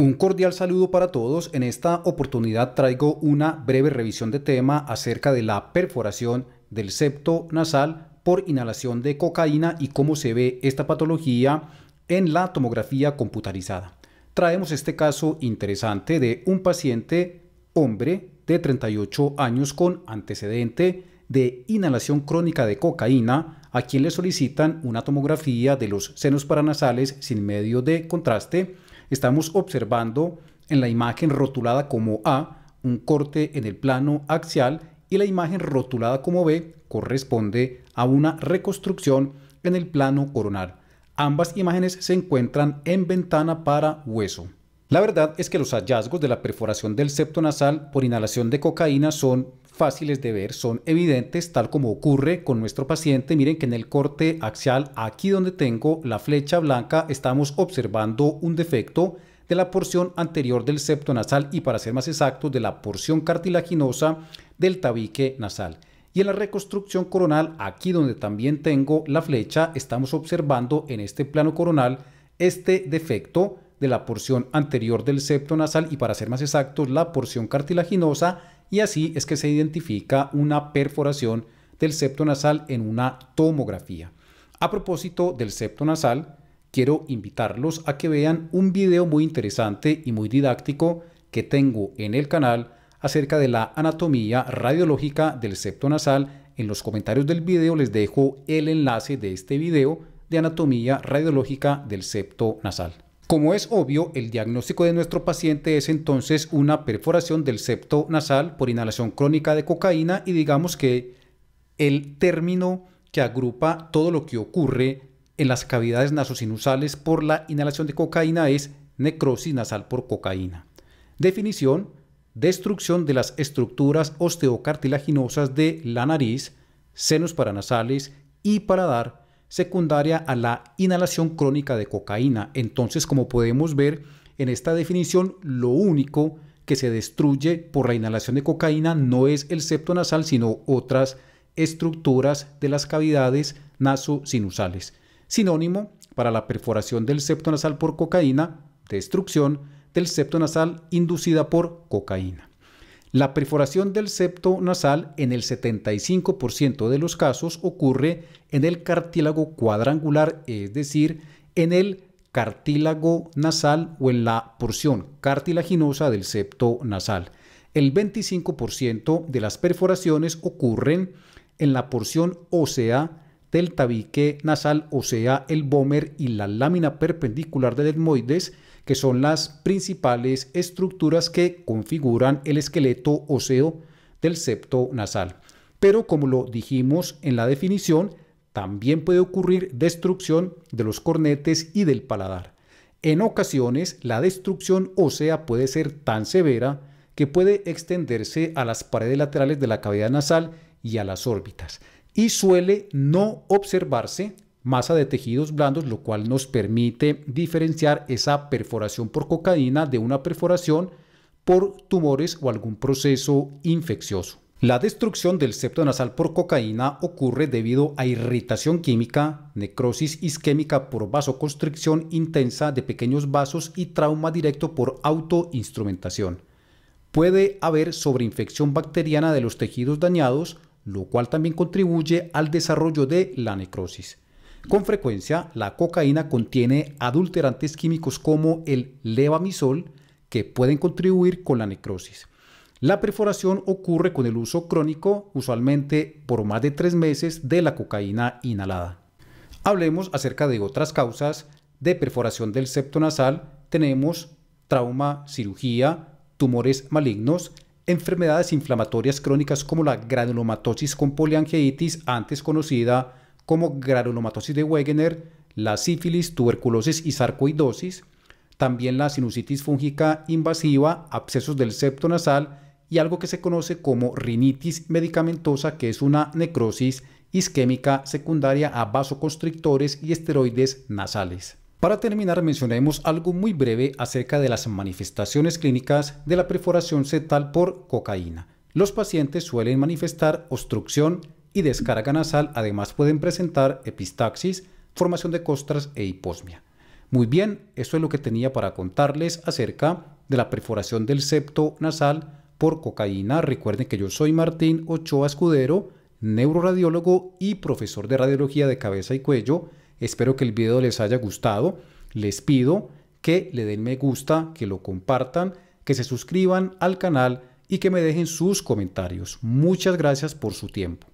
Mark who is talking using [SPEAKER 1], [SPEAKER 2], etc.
[SPEAKER 1] Un cordial saludo para todos. En esta oportunidad traigo una breve revisión de tema acerca de la perforación del septo nasal por inhalación de cocaína y cómo se ve esta patología en la tomografía computarizada. Traemos este caso interesante de un paciente hombre de 38 años con antecedente de inhalación crónica de cocaína, a quien le solicitan una tomografía de los senos paranasales sin medio de contraste estamos observando en la imagen rotulada como A un corte en el plano axial y la imagen rotulada como B corresponde a una reconstrucción en el plano coronal. Ambas imágenes se encuentran en ventana para hueso. La verdad es que los hallazgos de la perforación del septo nasal por inhalación de cocaína son fáciles de ver, son evidentes, tal como ocurre con nuestro paciente. Miren que en el corte axial, aquí donde tengo la flecha blanca, estamos observando un defecto de la porción anterior del septo nasal y para ser más exactos, de la porción cartilaginosa del tabique nasal. Y en la reconstrucción coronal, aquí donde también tengo la flecha, estamos observando en este plano coronal este defecto de la porción anterior del septo nasal y para ser más exactos la porción cartilaginosa y así es que se identifica una perforación del septo nasal en una tomografía. A propósito del septo nasal, quiero invitarlos a que vean un video muy interesante y muy didáctico que tengo en el canal acerca de la anatomía radiológica del septo nasal. En los comentarios del video les dejo el enlace de este video de anatomía radiológica del septo nasal. Como es obvio, el diagnóstico de nuestro paciente es entonces una perforación del septo nasal por inhalación crónica de cocaína y digamos que el término que agrupa todo lo que ocurre en las cavidades nasosinusales por la inhalación de cocaína es necrosis nasal por cocaína. Definición, destrucción de las estructuras osteocartilaginosas de la nariz, senos paranasales y paladar secundaria a la inhalación crónica de cocaína. Entonces, como podemos ver en esta definición, lo único que se destruye por la inhalación de cocaína no es el septo nasal, sino otras estructuras de las cavidades naso-sinusales. Sinónimo para la perforación del septo nasal por cocaína, destrucción del septo nasal inducida por cocaína. La perforación del septo nasal en el 75% de los casos ocurre en el cartílago cuadrangular, es decir, en el cartílago nasal o en la porción cartilaginosa del septo nasal. El 25% de las perforaciones ocurren en la porción ósea del tabique nasal, o sea, el bómer y la lámina perpendicular del etmoides, que son las principales estructuras que configuran el esqueleto óseo del septo nasal. Pero como lo dijimos en la definición, también puede ocurrir destrucción de los cornetes y del paladar. En ocasiones, la destrucción ósea puede ser tan severa que puede extenderse a las paredes laterales de la cavidad nasal y a las órbitas y suele no observarse masa de tejidos blandos, lo cual nos permite diferenciar esa perforación por cocaína de una perforación por tumores o algún proceso infeccioso. La destrucción del septo nasal por cocaína ocurre debido a irritación química, necrosis isquémica por vasoconstricción intensa de pequeños vasos y trauma directo por autoinstrumentación. Puede haber sobreinfección bacteriana de los tejidos dañados, lo cual también contribuye al desarrollo de la necrosis. Con frecuencia, la cocaína contiene adulterantes químicos como el levamisol que pueden contribuir con la necrosis. La perforación ocurre con el uso crónico, usualmente por más de tres meses, de la cocaína inhalada. Hablemos acerca de otras causas de perforación del septo nasal. Tenemos trauma, cirugía, tumores malignos, enfermedades inflamatorias crónicas como la granulomatosis con poliangiitis, antes conocida como granulomatosis de Wegener, la sífilis, tuberculosis y sarcoidosis, también la sinusitis fúngica invasiva, abscesos del septo nasal y algo que se conoce como rinitis medicamentosa, que es una necrosis isquémica secundaria a vasoconstrictores y esteroides nasales. Para terminar, mencionemos algo muy breve acerca de las manifestaciones clínicas de la perforación cetal por cocaína. Los pacientes suelen manifestar obstrucción y descarga nasal, además pueden presentar epistaxis, formación de costras e hiposmia. Muy bien, eso es lo que tenía para contarles acerca de la perforación del septo nasal por cocaína. Recuerden que yo soy Martín Ochoa Escudero, neuroradiólogo y profesor de radiología de cabeza y cuello Espero que el video les haya gustado. Les pido que le den me gusta, que lo compartan, que se suscriban al canal y que me dejen sus comentarios. Muchas gracias por su tiempo.